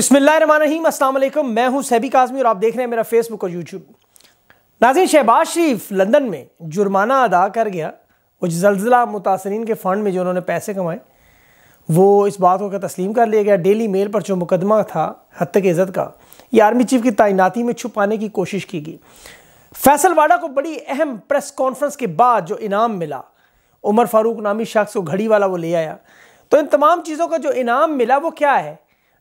बसमिलीम मैं हूं सैबी काजमी और आप देख रहे हैं मेरा फेसबुक और यूट्यूब नाजिर शहबाज शरीफ लंदन में जुर्माना अदा कर गया वो जल्जिला मुतासरीन के फ़ंड में जो उन्होंने पैसे कमाए वो इस बात को तस्लीम कर लिया गया डेली मेल पर जो मुकदमा था हद तक इज़्ज़त का ये आर्मी चीफ की तैनाती में छुपाने की कोशिश की गई फैसलवाडा को बड़ी अहम प्रेस कॉन्फ्रेंस के बाद जो इनाम मिला उमर फारूक नामी शख्स को घड़ी वाला वो ले आया तो इन तमाम चीज़ों का जो इनाम मिला वो क्या है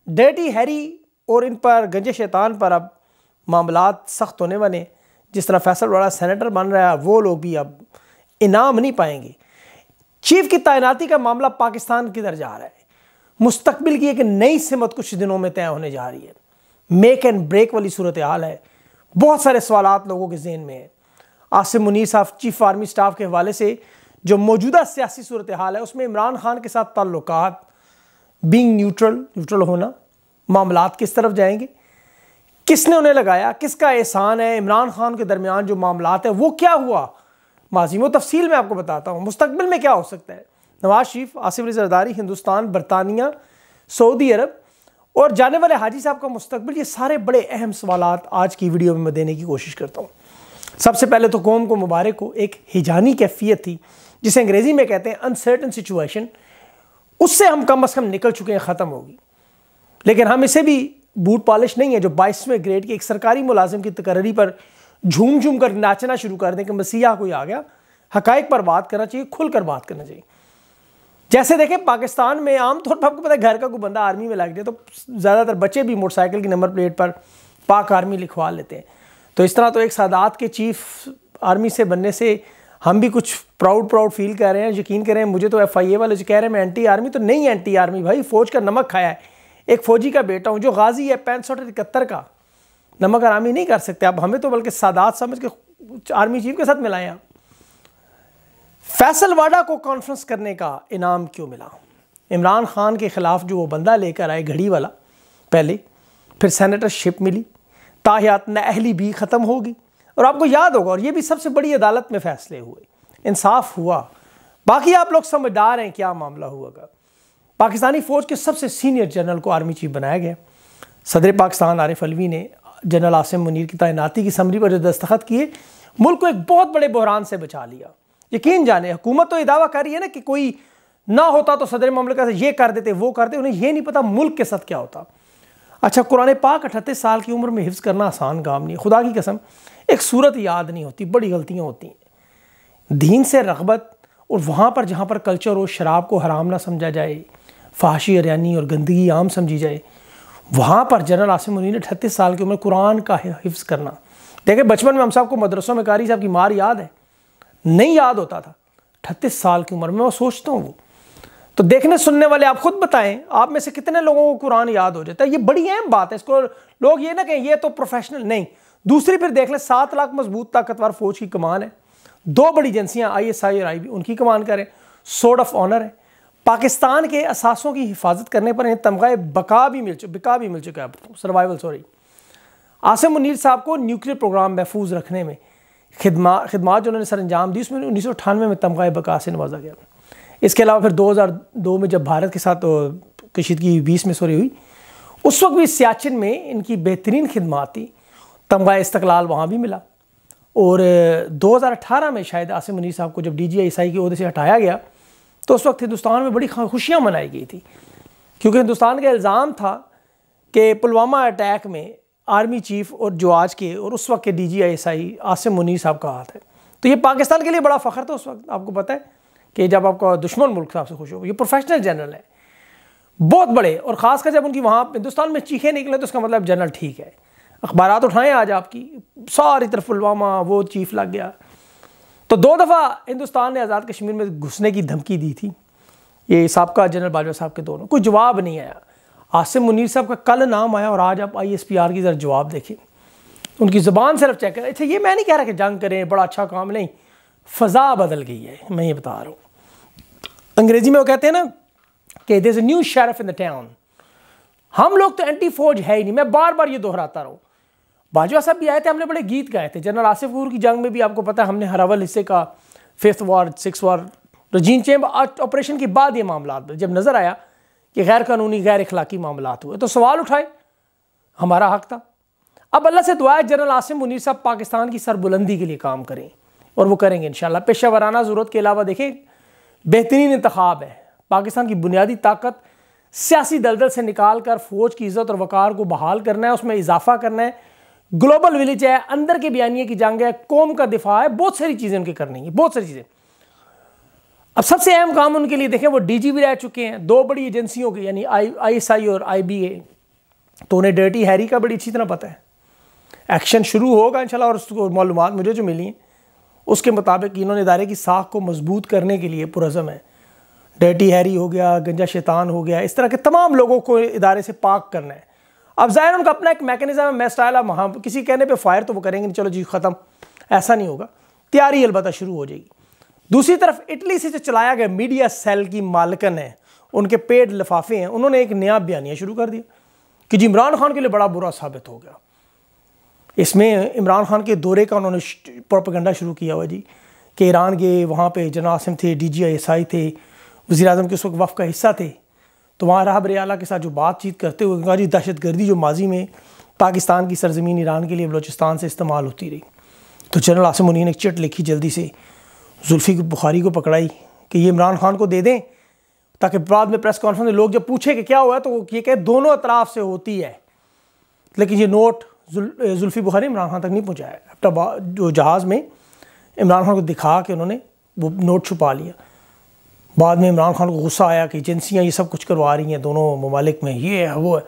डेटी हैरी और इन पर गंजे शैतान पर अब मामला सख्त होने वाले जिस तरह फैसल वाला सेनेटर बन रहा है वो लोग भी अब इनाम नहीं पाएंगे चीफ की तैनाती का मामला पाकिस्तान किधर जा रहा है मुस्तबिल की एक नई सिमत कुछ दिनों में तय होने जा रही है मेक एंड ब्रेक वाली सूरत हाल है बहुत सारे सवाल लोगों के जहन में हैं आसिम मुनीर साहब चीफ आर्मी स्टाफ के हवाले से जो मौजूदा सियासी सूरत हाल है उसमें इमरान खान के साथ ताल्लुकात बींग न्यूट्रल न्यूट्रल होना मामलात किस तरफ जाएंगे किसने उन्हें लगाया किसका एहसान है इमरान खान के दरमियान जो मामलात है वो क्या हुआ माजी वो तफसील में आपको बताता हूँ मुस्तबिल में क्या हो सकता है नवाज शरीफ आसिफ अली जरदारी हिंदुस्तान बरतानिया सऊदी अरब और जाने वाले हाजी साहब का मुस्तबिल ये सारे बड़े अहम सवाल आज की वीडियो में मैं देने की कोशिश करता हूँ सबसे पहले तो कौम को मुबारक को एक हिजानी कैफियत थी जिसे अंग्रेज़ी में कहते हैं अनसर्टन सिचुएशन उससे हम कम अज़ कम निकल चुके हैं ख़त्म होगी लेकिन हम इसे भी बूट पॉलिश नहीं है जो बाईसवें ग्रेड के एक सरकारी मुलाजिम की तकर्री पर झूम झूम कर नाचना शुरू कर दें कि मसीहा कोई आ गया हक पर बात करना चाहिए खुलकर बात करना चाहिए जैसे देखें पाकिस्तान में आमतौर पर आपको पता है घर का कोई बंदा आर्मी में लग जाए तो ज़्यादातर बच्चे भी मोटरसाइकिल की नंबर प्लेट पर पाक आर्मी लिखवा लेते हैं तो इस तरह तो एक सादात के चीफ आर्मी से बनने से हम भी कुछ प्राउड प्राउड फील कर रहे हैं यकीन करें मुझे तो एफ आई ए वाले जो कह रहे हैं मैं एंटी आर्मी तो नहीं एंटी आर्मी भाई फ़ौज का नमक खाया है एक फ़ौजी का बेटा हूँ जो गाजी है पैंसठ इकहत्तर का नमक आरामी नहीं कर सकते आप हमें तो बल्कि सादात समझ के आर्मी चीफ के साथ मिलाए आप फैसलवाडा को कॉन्फ्रेंस करने का इनाम क्यों मिला इमरान खान के ख़िलाफ़ जो वो बंदा लेकर आए घड़ी वाला पहले फिर सेनेटरशिप मिली ताहियात नहली भी ख़त्म होगी और आपको याद होगा और ये भी सबसे बड़ी अदालत में फैसले हुए इंसाफ हुआ बाकी आप लोग समझदार हैं क्या मामला हुआ का पाकिस्तानी फ़ौज के सबसे सीनियर जनरल को आर्मी चीफ बनाया गया सदर पाकिस्तान आरिफ अलवी ने जनरल आसिम मुनीर की तैनाती की समरी पर जो दस्तखत किए मुल्क को एक बहुत बड़े बहरान से बचा लिया यकीन जाने हुकूमत तो ये दावा कर रही है ना कि कोई ना होता तो सदर ममलिका से ये कर देते वो करते उन्हें यह नहीं पता मुल्क के साथ क्या होता अच्छा कुरान पाक अठतीस साल की उम्र में हिफ्ज़ करना आसान काम नहीं खुदा की कसम एक सूरत याद नहीं होती बड़ी गलतियाँ होती हैं दीन से रगबत और वहाँ पर जहाँ पर कल्चर हो शराब को हराम ना समझा जाए फाशी हरियाणी और गंदगी आम समझी जाए वहाँ पर जनरल आसिम मुनी ने अठतीस साल की उम्र कुरान का हिफ्ज़ करना देखे बचपन में हम साहब को मदरसों में कारी साहब की मार याद है नहीं याद होता था अठतीस साल की उम्र में मैं सोचता हूँ वो तो देखने सुनने वाले आप खुद बताएं आप में से कितने लोगों को कुरान याद हो जाता है ये बड़ी अहम बात है इसको लोग ये ना कहें ये तो प्रोफेशनल नहीं दूसरी फिर देख लें सात लाख मजबूत ताकतवर फौज की कमान है दो बड़ी एजेंसियाँ आई एस आई और आई बी उनकी कमान करें सोड ऑफ ऑनर है पाकिस्तान के असासों की हिफाजत करने पर इन्हें तमगा बका भी मिल चुका बिका भी मिल चुका है सर्वाइवल सॉरी आसिम मुनीर साहब को न्यूक्लियर प्रोग्राम महफूज रखने में खिदमा खिदमात जो उन्होंने सर अंजाम दी उसमें उन्नीस सौ अठानवे में तमगा बका से नवाजा गया इसके अलावा फिर 2002 में जब भारत के साथ कशीदगी बीस में सॉरी हुई उस वक्त भी सियाचिन में इनकी बेहतरीन खिदमत थी तमगा इस्तकलाल वहाँ भी मिला और 2018 में शायद आसिम मनी साहब को जब डी जी आई आई के अहदे से हटाया गया तो उस वक्त हिंदुस्तान में बड़ी खुशियाँ मनाई गई थी क्योंकि हिंदुस्तान का इल्ज़ाम था कि पुलवामा अटैक में आर्मी चीफ और जो आज के और उस वक्त के डी जी आई आई आसिम मुनी साहब का हाथ है तो ये पाकिस्तान के लिए बड़ा फ़ख्र था उस वक्त आपको पता है कि जब आपका दुश्मन मुल्क था आपसे खुश हो ये प्रोफेशनल जनरल है बहुत बड़े और ख़ासकर जब उनकी वहाँ हिंदुस्तान में चीखे निकले तो उसका मतलब जनरल ठीक है अखबार उठाएँ आज आपकी सारी तरफ पुलवामा वो चीफ लग गया तो दो दफ़ा हिंदुस्तान ने आज़ाद कश्मीर में घुसने की धमकी दी थी ये सबका जनरल बाजवा साहब के दोनों कोई जवाब नहीं आया आसिम मुनीर साहब का कल नाम आया और आज आप आई एस पी आर की ज़रा जवाब देखें उनकी ज़बान सिर्फ चेक करें अच्छा ये मैं नहीं कह रहा कि जंग करें बड़ा अच्छा काम नहीं फ़ज़ा बदल गई है मैं ये बता रहा हूँ अंग्रेजी में वो कहते हैं ना कि there is new sheriff in the town हम लोग तो एंटी फौज है ही नहीं मैं बार बार ये दोहराता रहा बाजवा साहब भी आए थे हमने बड़े गीत गाए थे जनरल आसिफ गूर की जंग में भी आपको पता है हमने हरावल हिस्से का fifth war six war regime change operation के बाद ये मामला जब नज़र आया कि गैर कानूनी गैर अखलाकी मामला हुए तो सवाल उठाए हमारा हक था अब अल्लाह से दुआ है जनरल आसिम मुनीर साहब पाकिस्तान की सरबुलंदी के लिए काम करें और वो करेंगे इन शाला पेशा वराना ज़रूरत के अलावा देखें बेहतरीन इंतखब है पाकिस्तान की बुनियादी ताकत सियासी दलदल से निकाल कर फौज की इज्जत और वक़ार को बहाल करना है उसमें इजाफा करना है ग्लोबल विलेज है अंदर के बयानी की जंग है कौम का दिफा है बहुत सारी चीज़ें उनकी करनी है बहुत सारी चीज़ें अब सबसे अहम काम उनके लिए देखें वो डीजीपी रह चुके हैं दो बड़ी एजेंसियों की यानी आई आई और ए तो उन्हें डर्टी हैरी का बड़ी अच्छी तरह पता है एक्शन शुरू होगा इंशाल्लाह और उसको मालूम मुझे जो मिली हैं उसके मुताबिक इन्होंने इदारे की साख को मजबूत करने के लिए पुरज़म है डर्टी हैरी हो गया गंजा शैतान हो गया इस तरह के तमाम लोगों को इदारे से पाक करना है अब जाहिर उनका अपना एक मैकेनिज़म है मैं स्टाइल आप वहाँ किसी कहने पे फायर तो वो करेंगे नहीं चलो जी ख़त्म ऐसा नहीं होगा तैयारी अलबत् शुरू हो जाएगी दूसरी तरफ इटली से जो चलाया गया मीडिया सेल की मालकन है उनके पेड लिफाफे हैं उन्होंने एक नया बयानिया शुरू कर दिया कि जी इमरान खान के लिए बड़ा बुरा साबित हो गया इसमें इमरान खान के दौरे का उन्होंने प्रोपगंडा शुरू किया हुआ जी कि ईरान गए वहाँ पर जना आसिम थे D G I S I थे वजी अजम के उस वक्त वफ़ का हिस्सा थे तो वहाँ राहबर आला के साथ जो बातचीत करते हुए जी दहशत गर्दी जो माजी में पाकिस्तान की सरजमीन ईरान के लिए बलोचिस्तान से इस्तेमाल होती रही तो जनरल आसिम उन्हीं ने एक चिट लिखी जल्दी से जुल्फ़ी बुखारी को पकड़ाई कि ये इमरान खान को दे दें ताकि बाद में प्रेस कॉन्फ्रेंस में लोग जब पूछे कि क्या हुआ तो वो ये कहे दोनों अतराफ से होती है लेकिन ये नोट जुल्फ़ी बुखारी इमरान खान तक नहीं पहुँचाया लैपटॉप जो जहाज़ में इमरान खान को दिखा के उन्होंने वो नोट छुपा लिया बाद में इमरान खान को गुस्सा आया कि एजेंसियाँ ये सब कुछ करवा रही हैं दोनों ममालिक में ये है वो है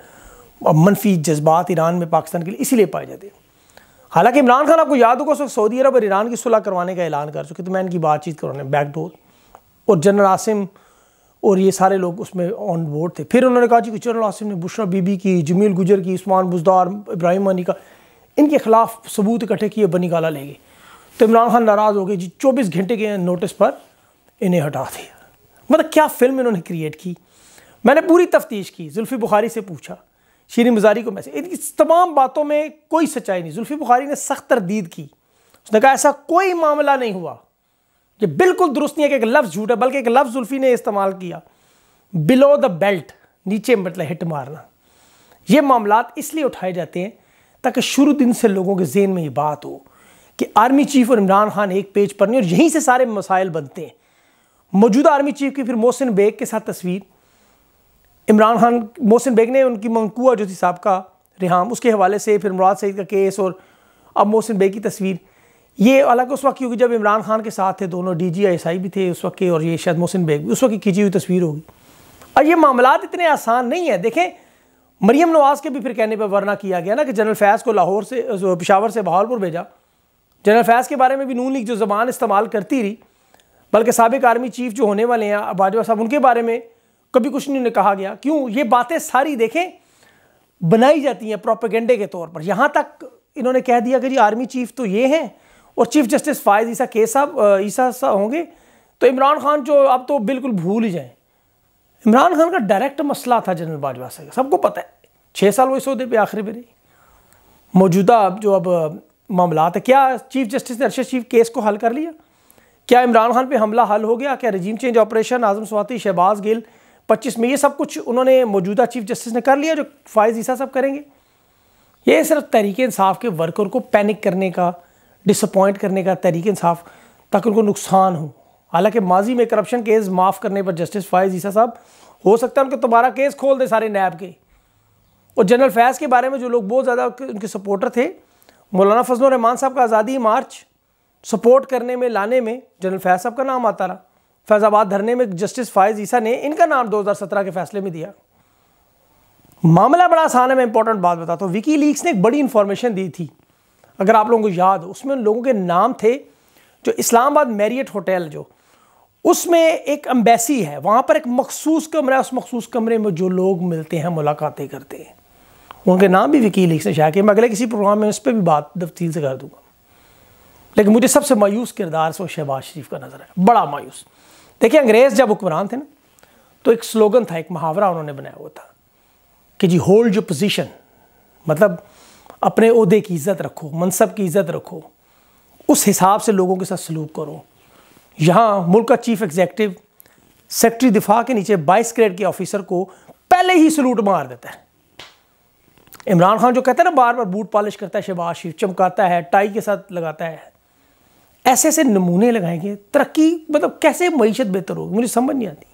अब मनफी जज्बात ईरान में पाकिस्तान के लिए इसीलिए पाए जाते हैं हालांकि इमरान खान आपको याद होगा सऊदी अरब और ईरान की सुलह करवाने का ऐलान कर चुके तो मैं इनकी बातचीत करवाने बैकडोर और जनरल आसिम और ये सारे लोग उसमें ऑन बोर्ड थे फिर उन्होंने कहा कि चरण आसिम ने बुशरा बीबी की जमील गुजर की उस्मान बुजदार इब्राहिम मानी का इनके खिलाफ सबूत इकट्ठे किए बनी गाला ले गए तो इमरान खान नाराज़ हो गए जी चौबीस घंटे के नोटिस पर इन्हें हटा दिया मतलब क्या फिल्म इन्होंने क्रिएट की मैंने पूरी तफ्तीश की जुल्फ़ी बुखारी से पूछा शीरी मजारी को मैसेज इनकी तमाम बातों में कोई सच्चाई नहीं जुल्फ़ी बुखारी ने सख्त तरदीद की उसने कहा ऐसा कोई मामला नहीं हुआ ये बिल्कुल दुरुस्त नहीं है कि एक लफ्ज़ झूठ है बल्कि एक लफ्ज़ जुल्फी ने इस्तेमाल किया बिलो द बेल्ट नीचे मतलब हिट मारना ये मामला इसलिए उठाए जाते हैं ताकि शुरू दिन से लोगों के जेन में ये बात हो कि आर्मी चीफ और इमरान खान एक पेज पर नहीं और यहीं से सारे मसाइल बनते हैं मौजूदा आर्मी चीफ की फिर मोहसिन बेग के साथ तस्वीर इमरान खान मोहसिन बेग ने उनकी मंकुआ जो थी साहब का रिहाम उसके हवाले से फिर मुराद सईद का केस और अब मोहसिन बेग की तस्वीर ये अलग उस वक्त क्योंकि जब इमरान खान के साथ थे दोनों डी जी आई भी थे उस वक्त के और ये शायद मोहसिन बेग भी उस वक्त की खींची हुई तस्वीर होगी और ये मामला इतने आसान नहीं है देखें मरीम नवाज़ के भी फिर कहने पर वरना किया गया ना कि जनरल फैज़ को लाहौर से पिशावर से बहावलपुर भेजा जनरल फैज़ के बारे में भी नून लीग जो ज़बान इस्तेमाल करती रही बल्कि सबक आर्मी चीफ जो होने वाले हैं बाजवा साहब उनके बारे में कभी कुछ नहीं कहा गया क्यों ये बातें सारी देखें बनाई जाती हैं प्रोपेगेंडे के तौर पर यहाँ तक इन्होंने कह दिया कि जी आर्मी चीफ तो ये हैं और चीफ जस्टिस फायज ईसा के साहब ईसा सा होंगे तो इमरान खान जो अब तो बिल्कुल भूल ही जाए इमरान खान का डायरेक्ट मसला था जनरल बाजवा से सबको पता है छः साल वो इस अहदे पर आखिरी मेरी मौजूदा अब जो अब मामला है क्या चीफ जस्टिस ने अरशद चीफ केस को हल कर लिया क्या इमरान खान पे हमला हल हो गया क्या regime change operation Azam Swati Shahbaz Gill 25 में ये सब कुछ उन्होंने मौजूदा चीफ जस्टिस ने कर लिया जो फायज ईसा सब करेंगे ये सिर्फ तहरीक इंसाफ के वर्कर को पैनिक करने का डिसअपॉइंट करने का तहरीक इंसाफ ताकि उनको नुकसान हो हालांकि माजी में करप्शन केस माफ़ करने पर जस्टिस फायज ईसा साहब हो सकता है उनके दोबारा केस खोल दें सारे नैब के और जनरल फैज़ के बारे में जो लोग बहुत ज़्यादा उनके सपोर्टर थे मौलाना फजल रहमान साहब का आज़ादी मार्च सपोर्ट करने में लाने में जनरल फैज़ साहब का नाम आता रहा फैज़ाबाद धरने में जस्टिस फायज ईसा ने इनका नाम 2017 के फैसले में दिया मामला बड़ा आसान है मैं इंपॉर्टेंट बात बताता हूँ विकी लीक्स ने एक बड़ी इन्फॉर्मेशन दी थी अगर आप लोगों को याद हो उसमें उन लोगों के नाम थे जो इस्लामाबाद मैरियट होटल जो उसमें एक अम्बेसी है वहाँ पर एक मखसूस कमरा है उस मखसूस कमरे में जो लोग मिलते हैं मुलाकातें करते हैं उनके नाम भी वकील लिख से के मैं अगले किसी प्रोग्राम में उस पर भी बात तफसील से कर दूंगा लेकिन मुझे सबसे मायूस किरदार से शहबाज शरीफ का नज़र है बड़ा मायूस देखिए अंग्रेज़ जब हुक्मरान थे ना तो एक स्लोगन था एक मुहावरा उन्होंने बनाया हुआ था कि जी होल्ड जो पोजिशन मतलब अपने अहदे की इज़्ज़त रखो मनसब की इज़्ज़त रखो उस हिसाब से लोगों के साथ सलूक करो यहाँ मुल्क का चीफ एग्जेक्टिव सेक्रेटरी दिफा के नीचे बाईस ग्रेड के ऑफिसर को पहले ही सलूट मार देता है इमरान खान जो कहता है ना बार बार बूट पॉलिश करता है शहबाज शरीफ चमकाता है टाई के साथ लगाता है ऐसे ऐसे नमूने लगाएंगे तरक्की मतलब कैसे मीशत बेहतर होगी मुझे समझ नहीं आती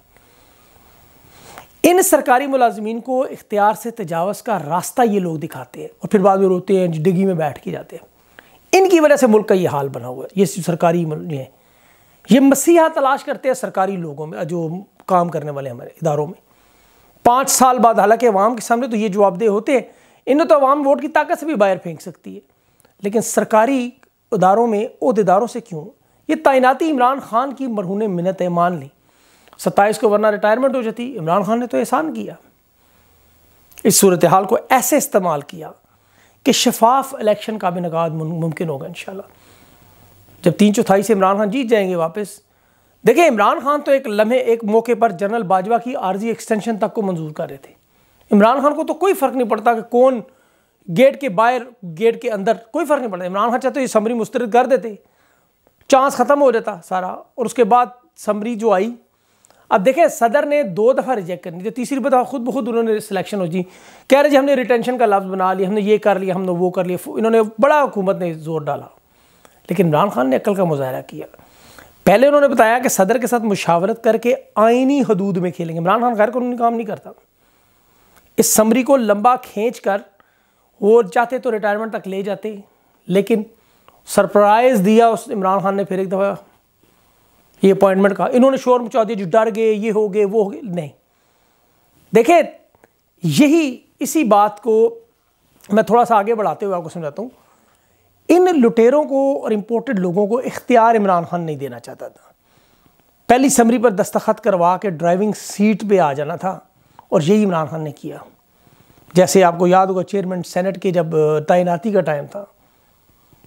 इन सरकारी मुलाजमीन को इख्तियार से तजावज़ का रास्ता ये लोग दिखाते हैं और फिर बाद में रोते हैं डिगी में बैठ के जाते हैं इनकी वजह से मुल्क का ये हाल बना हुआ है ये सरकारी ये है ये मसीहा तलाश करते हैं सरकारी लोगों में जो काम करने वाले हमारे इदारों में पाँच साल बाद हालांकि अवाम के सामने तो ये जवाबदेह होते हैं इन्हें तो अवाम वोट की ताकत से भी बाहर फेंक सकती है लेकिन सरकारी इदारों में अहदेदारों से क्यों ये तैनाती इमरान खान की मरहून मिनत है मान ली सत्ताईस को वरना रिटायरमेंट हो जाती इमरान खान ने तो एहसान किया इस सूरत हाल को ऐसे इस्तेमाल किया कि शफाफ इलेक्शन का भी नकाद मुमकिन होगा इन जब तीन चौथाई से इमरान खान जीत जाएंगे वापस देखिए इमरान खान तो एक लम्हे एक मौके पर जनरल बाजवा की आर्जी एक्सटेंशन तक को मंजूर कर रहे थे इमरान खान को तो कोई फ़र्क नहीं पड़ता कि कौन गेट के बाहर गेट के अंदर कोई फ़र्क नहीं पड़ता इमरान खान चाहते ये समरी मुस्तरद कर देते चांस ख़त्म हो जाता सारा और उसके बाद समरी जो आई अब देखें सदर ने दो दफ़ा रिजेक्ट करनी थी तीसरी दफ़ा खुद बहुत उन्होंने सिलेक्शन हो जी कह रहे जी हमने रिटेंशन का लफ्ज़ बना लिया हमने ये कर लिया हमने वो कर लिया इन्होंने बड़ा हुकूमत ने जोर डाला लेकिन इमरान खान ने अक्ल का मुजाहरा किया पहले उन्होंने बताया कि सदर के साथ मुशावरत करके आइनी हदूद में खेलेंगे इमरान खान को उन्होंने काम नहीं करता इस समरी को लंबा खींच कर वो चाहते तो रिटायरमेंट तक ले जाते लेकिन सरप्राइज़ दिया उस इमरान खान ने फिर एक दफ़ा ये अपॉइंटमेंट कहा इन्होंने शोर मचा दिया जो डर गए ये हो गए वो हो गए नहीं देखे यही इसी बात को मैं थोड़ा सा आगे बढ़ाते हुए आपको समझाता हूँ इन लुटेरों को और इम्पोर्टेड लोगों को इख्तियार इमरान खान नहीं देना चाहता था पहली समरी पर दस्तखत करवा के ड्राइविंग सीट पे आ जाना था और यही इमरान खान ने किया जैसे आपको याद होगा चेयरमैन सेनेट के जब तैनाती का टाइम था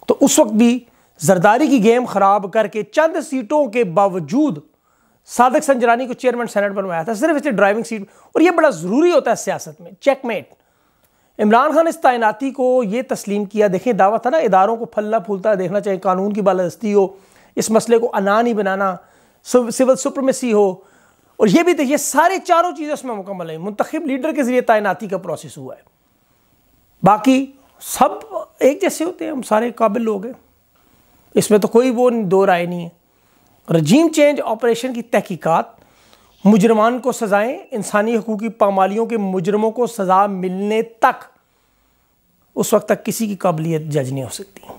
तो उस वक्त भी जरदारी की गेम खराब करके चंद सीटों के बावजूद सादक संजरानी को चेयरमैन सेनेट बनवाया था सिर्फ इसे ड्राइविंग सीट और यह बड़ा ज़रूरी होता है सियासत में चेकमेट इमरान खान इस तैनाती को ये तस्लीम किया देखें दावा था ना इदारों को फल्ला फूलता देखना चाहिए कानून की बालादस्ती हो इस मसले को अना नहीं बनाना सिविल सुप्रमेसी हो और यह भी देखिए सारे चारों चीज़ें उसमें मुकम्मल हैं मुंतब लीडर के ज़रिए तैनाती का प्रोसेस हुआ है बाकी सब एक जैसे होते हैं हम सारे काबिल लोग हैं इसमें तो कोई वो दो राय नहीं है रजीम चेंज ऑपरेशन की तहकीकत मुजरमान को सजाएं इंसानी हकूक़ की पामालियों के मुजरमों को सज़ा मिलने तक उस वक्त तक किसी की काबिलियत जज नहीं हो सकती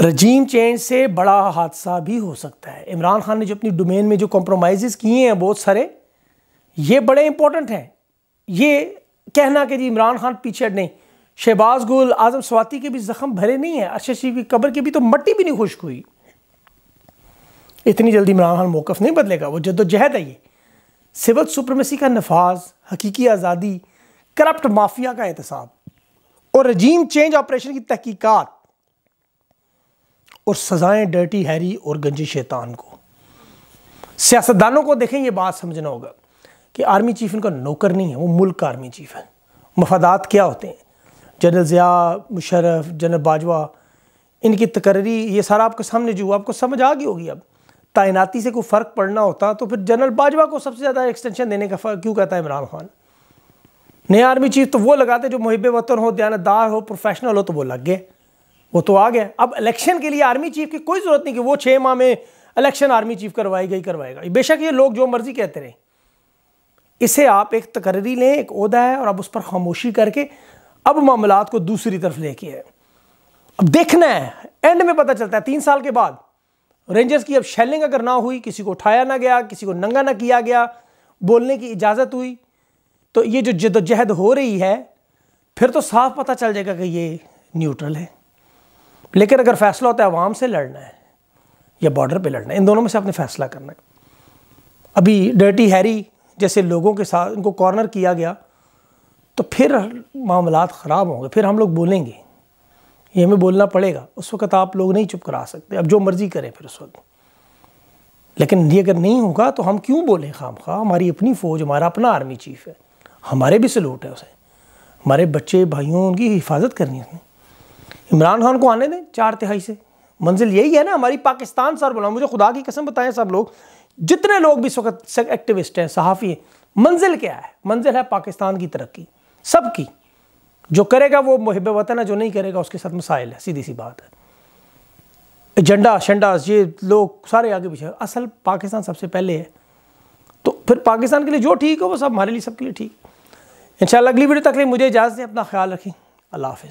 रजीम चेंज से बड़ा हादसा भी हो सकता है इमरान खान ने जो अपनी डोमेन में जो कॉम्प्रोमाइज़ किए हैं बहुत सारे ये बड़े इंपॉर्टेंट हैं ये कहना कि जी इमरान खान पीछे नहीं शहबाज गुल आजम स्वाति के भी जख्म भरे नहीं हैं अरशद शरीफ की कब्र की भी तो मट्टी भी नहीं खुश्क हुई इतनी जल्दी इमरान खान मौक़ नहीं बदलेगा वो जद्दोजहद है ये सिवल सुप्रमेसी का नफाज हकीकी आज़ादी करप्ट माफिया का एहतसाब और रजीम चेंज ऑपरेशन की तहकीकत और सज़ाएं डर्टी हैरी और गंजी शैतान को सियासतदानों को देखें यह बात समझना होगा कि आर्मी चीफ इनका नौकर नहीं है वो मुल्क का आर्मी चीफ है मफादात क्या होते हैं जनरल ज़िया मुशरफ जनरल बाजवा इनकी तकर्री ये सारा आपके सामने जो आपको समझ आ गई होगी अब तैनाती से कोई फ़र्क पड़ना होता तो फिर जनरल बाजवा को सबसे ज़्यादा एक्सटेंशन देने का फ़र्क क्यों कहता है इमरान खान नया आर्मी चीफ तो वो लगाते जो मुहब वतन हो दयानतदार हो प्रोफेशनल हो तो वो लग गए वो तो आ गया अब इलेक्शन के लिए आर्मी चीफ की कोई ज़रूरत नहीं कि वो छः माह में इलेक्शन आर्मी चीफ करवाई गई करवाएगा बेशक ये लोग जो मर्ज़ी कहते रहे इसे आप एक तकर्री लें एक अहदा है और आप उस पर खामोशी करके अब मामला को दूसरी तरफ लेके है अब देखना है एंड में पता चलता है तीन साल के बाद रेंजर्स की अब शेलिंग अगर ना हुई किसी को उठाया ना गया किसी को नंगा ना किया गया बोलने की इजाज़त हुई तो ये जो जदोजहद हो रही है फिर तो साफ पता चल जाएगा कि ये न्यूट्रल है लेकिन अगर फैसला होता है आवाम से लड़ना है या बॉर्डर पे लड़ना है इन दोनों में से आपने फैसला करना है अभी डर्टी हैरी जैसे लोगों के साथ उनको कॉर्नर किया गया तो फिर मामला ख़राब होंगे फिर हम लोग बोलेंगे ये हमें बोलना पड़ेगा उस वक्त आप लोग नहीं चुप करा सकते अब जो मर्ज़ी करें फिर उस वक्त लेकिन ये अगर नहीं होगा तो हम क्यों बोलें खाम खा हमारी अपनी फ़ौज हमारा अपना आर्मी चीफ है हमारे भी सलूट है उसे हमारे बच्चे भाइयों उनकी हिफाजत करनी है इमरान खान को आने दें चार तिहाई से मंजिल यही है ना हमारी पाकिस्तान सर बोला मुझे खुदा की कसम बताएं सब लोग जितने लोग भी इस वक्त एक्टिविस्ट हैं सहाफ़ी हैं मंजिल क्या है मंजिल है पाकिस्तान की तरक्की सबकी जो करेगा वो मुहब वतन है जो नहीं करेगा उसके साथ मसाइल है सीधी सी बात है एजेंडा शंडा ये लोग सारे आगे पीछे असल पाकिस्तान सबसे पहले है तो फिर पाकिस्तान के लिए जो ठीक हो वो सब हमारे लिए सबके लिए ठीक इन अगली वीडियो तक लिए मुझे इजाज़त दें अपना ख्याल रखें अल्लाह हाफिज़